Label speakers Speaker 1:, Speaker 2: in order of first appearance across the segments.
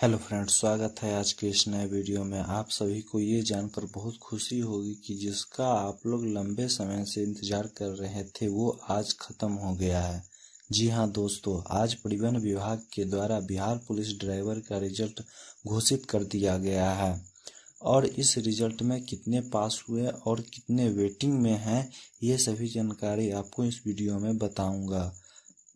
Speaker 1: hello friends स्वागत है आज के इस नए वीडियो में आप सभी को ये जानकर बहुत खुशी होगी कि जिसका आप लोग लंबे समय से इंतजार कर रहे थे वो आज खत्म हो गया है जी हाँ दोस्तों आज परिवहन विभाग के द्वारा बिहार पुलिस ड्राइवर का रिजल्ट घोषित कर दिया गया है और इस रिजल्ट में कितने पास हुए और कितने वेटिंग में हैं ये सभी जानकारी आपको इस वीडियो में बताऊंगा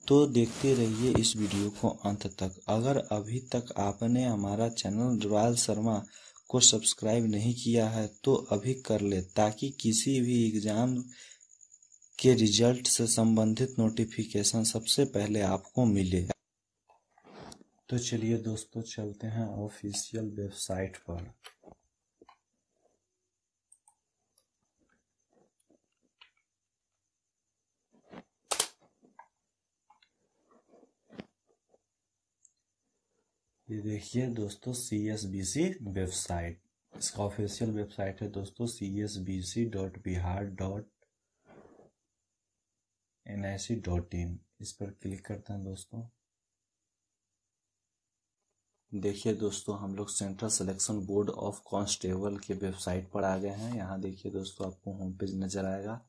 Speaker 1: तो देखते रहिए इस वीडियो को अंत तक अगर अभी तक आपने हमारा चैनल रॉयल शर्मा को सब्सक्राइब नहीं किया है तो अभी कर ले ताकि किसी भी एग्ज़ाम के रिजल्ट से संबंधित नोटिफिकेशन सबसे पहले आपको मिले तो चलिए दोस्तों चलते हैं ऑफिशियल वेबसाइट पर ये देखिए दोस्तों C S B C website इसका ऑफिशियल वेबसाइट है दोस्तों C S B C dot Bihar dot N I C dot in इस पर क्लिक करते हैं दोस्तों देखिए दोस्तों हम लोग central selection board of constable के वेबसाइट पर आ गए हैं यहाँ देखिए दोस्तों आपको होम पेज नज़र आएगा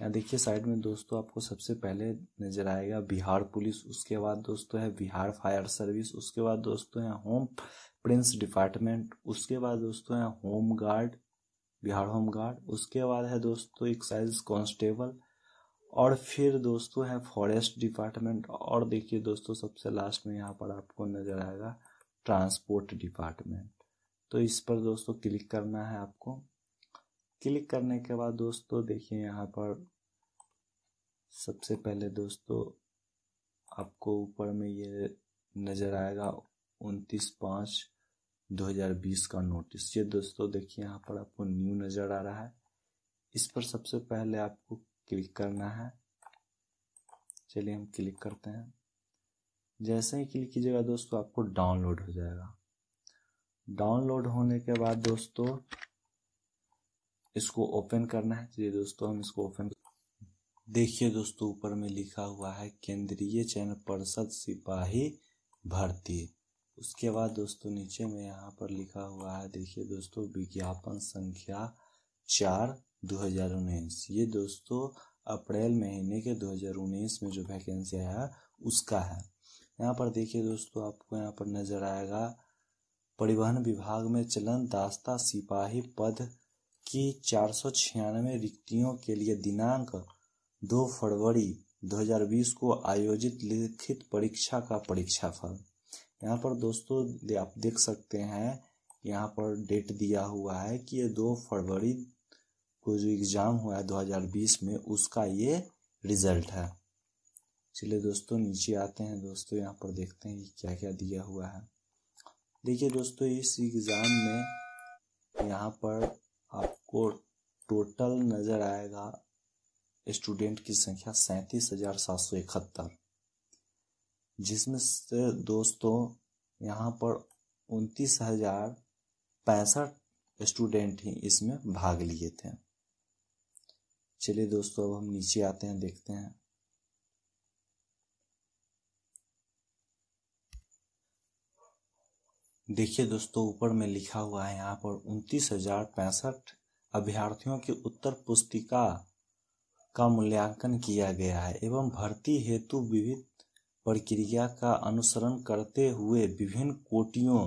Speaker 1: यहाँ देखिए साइड में दोस्तों आपको सबसे पहले नजर आएगा बिहार पुलिस उसके बाद दोस्तों है बिहार फायर सर्विस उसके बाद दोस्तों है होम प्रिंस डिपार्टमेंट उसके बाद दोस्तों है home guard Bihar home guard उसके बाद है दोस्तों एक्साइज कांस्टेबल और फिर दोस्तों है फॉरेस्ट डिपार्टमेंट और देखिए दोस्तों सबसे लास्ट में यहाँ पर आपको नज़र आएगा ट्रांसपोर्ट डिपार्टमेंट तो इस पर दोस्तों क्लिक करना है आपको क्लिक करने के बाद दोस्तों देखिए यहाँ पर सबसे पहले दोस्तों आपको ऊपर में ये नज़र आएगा उनतीस पाँच बीस का नोटिस ये दोस्तों देखिए यहाँ पर आपको न्यू नज़र आ रहा है इस पर सबसे पहले आपको क्लिक करना है चलिए हम क्लिक करते हैं जैसे ही क्लिक कीजिएगा दोस्तों आपको डाउनलोड हो जाएगा डाउनलोड होने के बाद दोस्तों इसको ओपन करना है चलिए दोस्तों हम इसको ओपन देखिए दोस्तों ऊपर में लिखा हुआ है केंद्रीय चयन परिषद सिपाही भर्ती उसके बाद दोस्तों नीचे में यहाँ पर लिखा हुआ है देखिए दोस्तों विज्ञापन संख्या चार 2019 ये दोस्तों अप्रैल महीने के 2019 में जो वैकेंसी आया उसका है यहाँ पर देखिए दोस्तों आपको यहाँ पर नजर आएगा परिवहन विभाग में चलन दास्ता सिपाही पद की चार सौ छियानवे रिक्तियों के लिए दिनांक दो फरवरी 2020 को आयोजित लिखित परीक्षा का परीक्षा फल यहाँ पर दोस्तों आप देख सकते हैं यहाँ पर डेट दिया हुआ है कि ये दो फरवरी को जो एग्ज़ाम हुआ है 2020 में उसका ये रिजल्ट है चलिए दोस्तों नीचे आते हैं दोस्तों यहाँ पर देखते हैं कि क्या क्या दिया हुआ है देखिए दोस्तों इस एग्ज़ाम में यहाँ पर आपको टोटल नज़र आएगा स्टूडेंट की संख्या सैंतीस हजार सात सौ इकहत्तर जिसमें से दोस्तों यहाँ पर उनतीस हजार पैंसठ स्टूडेंट ही इसमें भाग लिए थे चलिए दोस्तों अब हम नीचे आते हैं देखते हैं देखिए दोस्तों ऊपर में लिखा हुआ है यहाँ पर उनतीस हजार पैंसठ अभ्यर्थियों की उत्तर पुस्तिका का मूल्यांकन किया गया है एवं भर्ती हेतु विविध प्रक्रिया का अनुसरण करते हुए विभिन्न कोटियों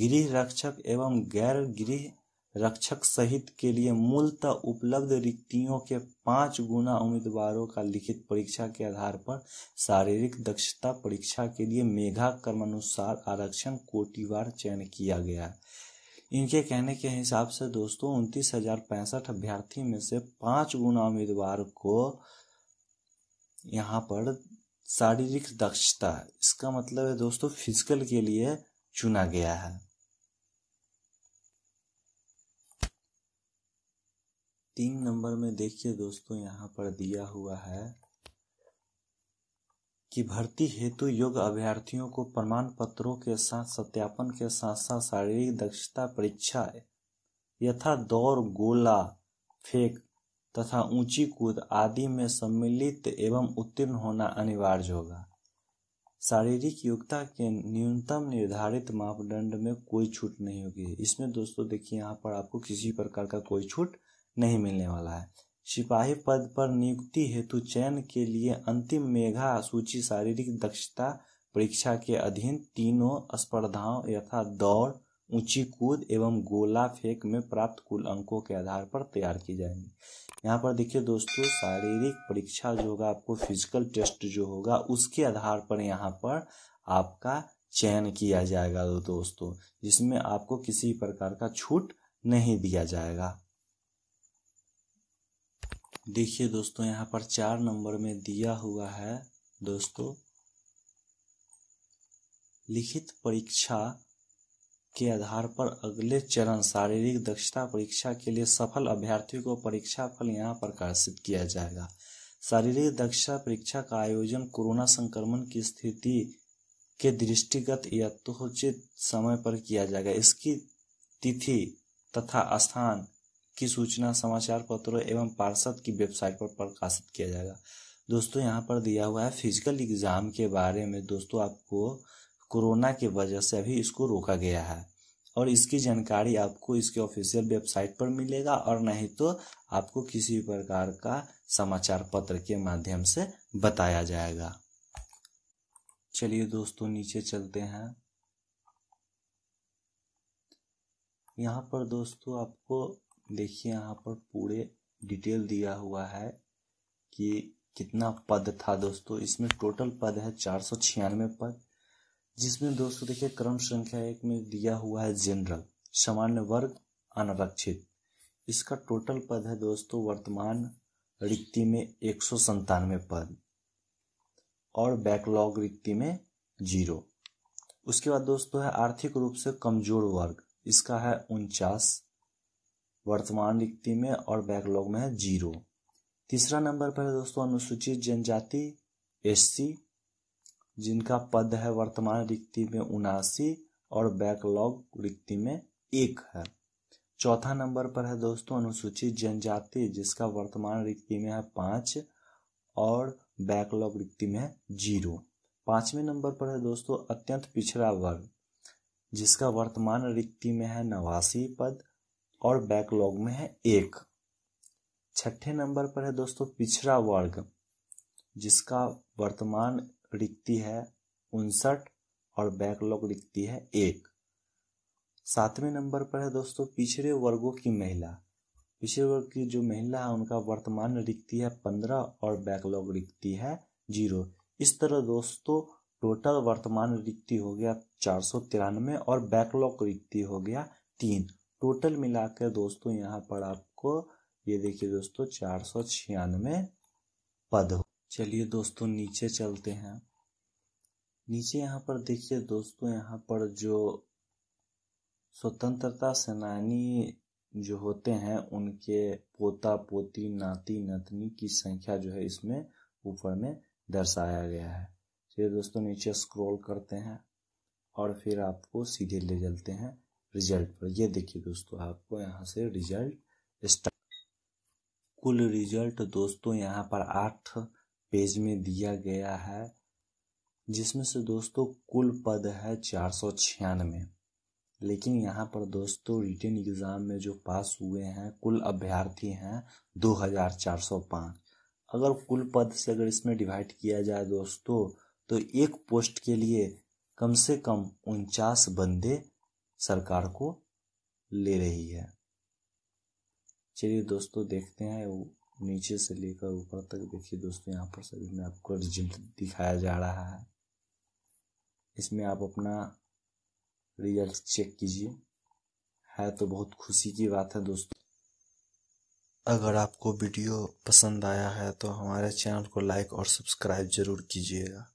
Speaker 1: गृह रक्षक एवं गैर गृह रक्षक सहित के लिए मूलतः उपलब्ध रिक्तियों के पांच गुना उम्मीदवारों का लिखित परीक्षा के आधार पर शारीरिक दक्षता परीक्षा के लिए मेघा क्रमानुसार आरक्षण कोटिवार चयन किया गया इनके कहने के हिसाब से दोस्तों उनतीस हजार पैंसठ अभ्यर्थी में से पांच गुना उम्मीदवार को यहाँ पर शारीरिक दक्षता इसका मतलब है दोस्तों फिजिकल के लिए चुना गया है तीन नंबर में देखिए दोस्तों यहाँ पर दिया हुआ है की भर्ती हेतु योग्य अभ्यर्थियों को प्रमाण पत्रों के साथ सत्यापन के साथ साथ शारीरिक दक्षता परीक्षा यथा दौड़ गोला फेंक तथा ऊंची कूद आदि में सम्मिलित एवं उत्तीर्ण होना अनिवार्य होगा शारीरिक योग्यता के न्यूनतम निर्धारित मापदंड में कोई छूट नहीं होगी इसमें दोस्तों देखिए यहाँ पर आपको किसी प्रकार का कोई छूट नहीं मिलने वाला है सिपाही पद पर नियुक्ति हेतु चयन के लिए अंतिम मेघा सूची शारीरिक दक्षता परीक्षा के अधीन तीनों स्पर्धाओं यथा दौड़ ऊंची कूद एवं गोला फेंक में प्राप्त कुल अंकों के आधार पर तैयार की जाएंगी यहाँ पर देखिए दोस्तों शारीरिक परीक्षा जो होगा आपको फिजिकल टेस्ट जो होगा उसके आधार पर यहाँ पर आपका चयन किया जाएगा दोस्तों जिसमें आपको किसी प्रकार का छूट नहीं दिया जाएगा देखिए दोस्तों यहाँ पर चार नंबर में दिया हुआ है दोस्तों लिखित परीक्षा के आधार पर अगले चरण शारीरिक दक्षता परीक्षा के लिए सफल अभ्यर्थियों को परीक्षा फल यहाँ प्रकाशित किया जाएगा शारीरिक दक्षता परीक्षा का आयोजन कोरोना संक्रमण की स्थिति के दृष्टिगत यथोचित तो समय पर किया जाएगा इसकी तिथि तथा स्थान की सूचना समाचार पत्रों एवं पार्षद की वेबसाइट पर प्रकाशित किया जाएगा दोस्तों यहाँ पर दिया हुआ है फिजिकल एग्ज़ाम के बारे में दोस्तों आपको कोरोना के वजह से अभी इसको रोका गया है और इसकी जानकारी आपको इसके ऑफिशियल वेबसाइट पर मिलेगा और नहीं तो आपको किसी प्रकार का समाचार पत्र के माध्यम से बताया जाएगा चलिए दोस्तों नीचे चलते हैं यहाँ पर दोस्तों आपको देखिए यहाँ पर पूरे डिटेल दिया हुआ है कि कितना पद था दोस्तों इसमें टोटल पद है चार सौ छियानवे पद जिसमें दोस्तों देखिए क्रम संख्या एक में दिया हुआ है जनरल सामान्य वर्ग अनारक्षित इसका टोटल पद है दोस्तों वर्तमान रिक्ति में एक सौ संतानवे पद और बैकलॉग रिक्ति में जीरो उसके बाद दोस्तों है आर्थिक रूप से कमजोर वर्ग इसका है उनचास वर्तमान रिक्ति में और बैकलॉग में है जीरो तीसरा नंबर पर है दोस्तों अनुसूचित जनजाति एससी जिनका पद है वर्तमान रिक्ति में उनासी और बैकलॉग रिक्ति में एक है चौथा नंबर पर है दोस्तों अनुसूचित जनजाति जिसका वर्तमान रिक्ति में है पांच और बैकलॉग रिक्ति में है जीरो पांचवें नंबर पर है दोस्तों अत्यंत पिछड़ा वर्ग जिसका वर्तमान रिक्ति में है नवासी पद और बैकलॉग में है एक छठे नंबर पर है दोस्तों पिछड़ा वर्ग जिसका वर्तमान रिक्ति है उनसठ और बैकलॉग रिक्ति है एक सातवें नंबर पर है दोस्तों पिछड़े वर्गों की महिला पिछड़े वर्ग की जो महिला है उनका वर्तमान रिक्ति है पंद्रह और बैकलॉग रिक्ति है जीरो इस तरह दोस्तों टोटल वर्तमान रिक्ति हो गया चार सौ तिरानवे और बैकलॉग रिक्ति हो गया तीन टोटल मिलाकर दोस्तों यहाँ पर आपको ये देखिए दोस्तों चार सौ छियानवे पद हो चलिए दोस्तों नीचे चलते हैं नीचे यहाँ पर देखिए दोस्तों यहाँ पर जो स्वतंत्रता सेनानी जो होते हैं उनके पोता पोती नाती नतनी की संख्या जो है इसमें ऊपर में दर्शाया गया है चलिए दोस्तों नीचे स्क्रॉल करते हैं और फिर आपको सीधे ले चलते हैं रिजल्ट पर ये देखिए दोस्तों आपको यहाँ से रिजल्ट स्टार्ट कुल रिजल्ट दोस्तों यहाँ पर आठ पेज में दिया गया है जिसमें से दोस्तों कुल पद है चार सौ छियानवे लेकिन यहाँ पर दोस्तों रिटर्न एग्ज़ाम में जो पास हुए हैं कुल अभ्यर्थी हैं दो हजार चार सौ पाँच अगर कुल पद से अगर इसमें डिवाइड किया जाए दोस्तों तो एक पोस्ट के लिए कम से कम उनचास बंदे सरकार को ले रही है चलिए दोस्तों देखते हैं नीचे से लेकर ऊपर तक देखिए दोस्तों यहाँ पर सभी में आपको रिजल्ट दिखाया जा रहा है इसमें आप अपना रिजल्ट चेक कीजिए है तो बहुत खुशी की बात है दोस्तों अगर आपको वीडियो पसंद आया है तो हमारे चैनल को लाइक और सब्सक्राइब ज़रूर कीजिएगा